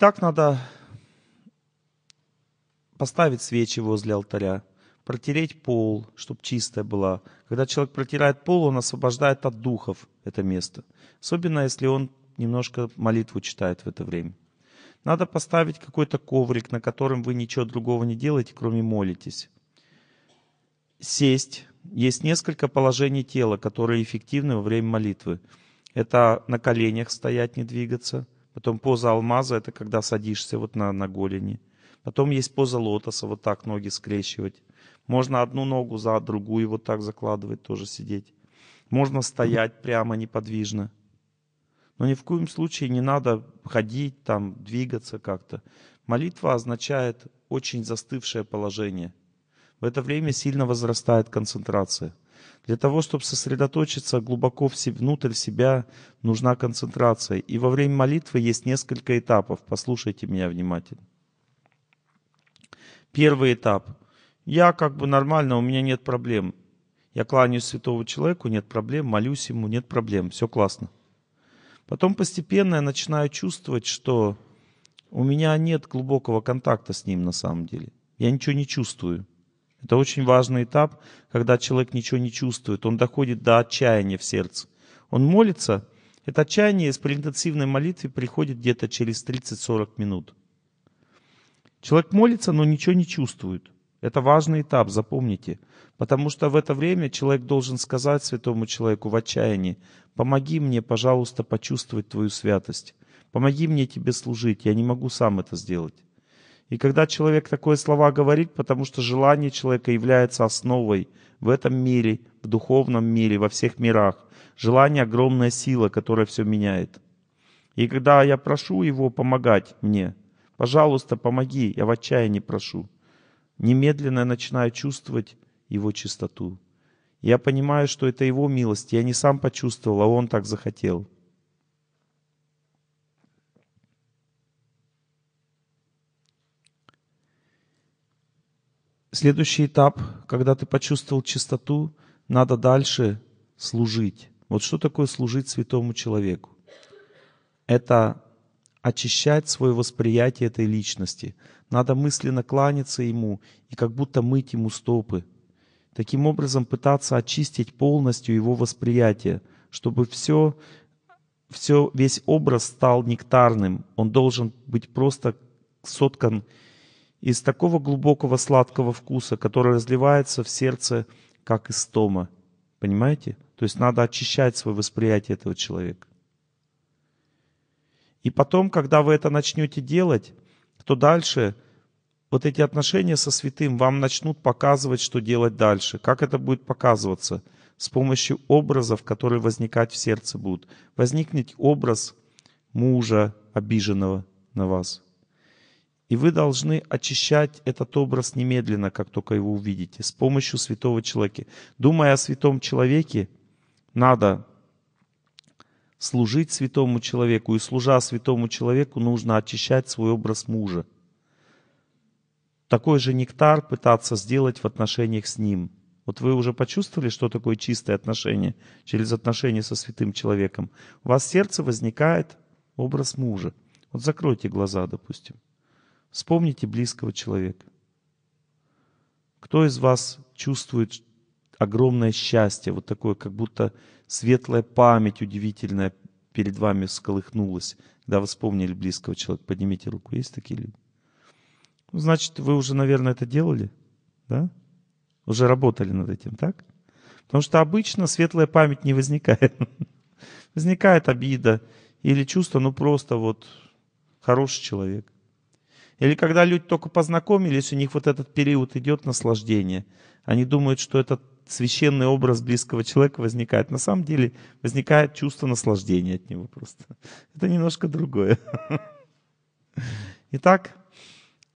Так надо поставить свечи возле алтаря, протереть пол, чтобы чистая была. Когда человек протирает пол, он освобождает от духов это место. Особенно, если он немножко молитву читает в это время. Надо поставить какой-то коврик, на котором вы ничего другого не делаете, кроме молитесь. Сесть. Есть несколько положений тела, которые эффективны во время молитвы. Это на коленях стоять, не двигаться – Потом поза алмаза — это когда садишься вот на, на голени. Потом есть поза лотоса, вот так ноги скрещивать. Можно одну ногу за другую вот так закладывать, тоже сидеть. Можно стоять прямо неподвижно. Но ни в коем случае не надо ходить, там, двигаться как-то. Молитва означает очень застывшее положение. В это время сильно возрастает концентрация. Для того, чтобы сосредоточиться глубоко в внутрь себя, нужна концентрация. И во время молитвы есть несколько этапов. Послушайте меня внимательно. Первый этап. Я как бы нормально, у меня нет проблем. Я кланяюсь святого человеку, нет проблем, молюсь ему, нет проблем, все классно. Потом постепенно я начинаю чувствовать, что у меня нет глубокого контакта с ним на самом деле. Я ничего не чувствую. Это очень важный этап, когда человек ничего не чувствует, он доходит до отчаяния в сердце. Он молится, это отчаяние из интенсивной молитвы приходит где-то через 30-40 минут. Человек молится, но ничего не чувствует. Это важный этап, запомните. Потому что в это время человек должен сказать святому человеку в отчаянии, «Помоги мне, пожалуйста, почувствовать твою святость. Помоги мне тебе служить, я не могу сам это сделать». И когда человек такое слова говорит, потому что желание человека является основой в этом мире, в духовном мире, во всех мирах. Желание — огромная сила, которая все меняет. И когда я прошу его помогать мне, пожалуйста, помоги, я в отчаянии прошу, немедленно я начинаю чувствовать его чистоту. Я понимаю, что это его милость, я не сам почувствовал, а он так захотел. Следующий этап, когда ты почувствовал чистоту, надо дальше служить. Вот что такое служить святому человеку? Это очищать свое восприятие этой личности. Надо мысленно кланяться ему и как будто мыть ему стопы. Таким образом пытаться очистить полностью его восприятие, чтобы все, все, весь образ стал нектарным. Он должен быть просто соткан из такого глубокого сладкого вкуса, который разливается в сердце, как из стома, Понимаете? То есть надо очищать свое восприятие этого человека. И потом, когда вы это начнете делать, то дальше вот эти отношения со святым вам начнут показывать, что делать дальше. Как это будет показываться? С помощью образов, которые возникать в сердце будут. Возникнет образ мужа обиженного на вас – и вы должны очищать этот образ немедленно, как только его увидите, с помощью святого человека. Думая о святом человеке, надо служить святому человеку, и служа святому человеку, нужно очищать свой образ мужа. Такой же нектар пытаться сделать в отношениях с ним. Вот вы уже почувствовали, что такое чистое отношение через отношения со святым человеком. У вас в сердце возникает образ мужа. Вот закройте глаза, допустим. Вспомните близкого человека. Кто из вас чувствует огромное счастье, вот такое, как будто светлая память удивительная перед вами всколыхнулась, когда вы вспомнили близкого человека? Поднимите руку. Есть такие люди? Ну, значит, вы уже, наверное, это делали, да? Уже работали над этим, так? Потому что обычно светлая память не возникает. Возникает обида или чувство, ну просто вот хороший человек – или когда люди только познакомились, у них вот этот период идет наслаждение. Они думают, что этот священный образ близкого человека возникает. На самом деле возникает чувство наслаждения от него просто. Это немножко другое. Итак,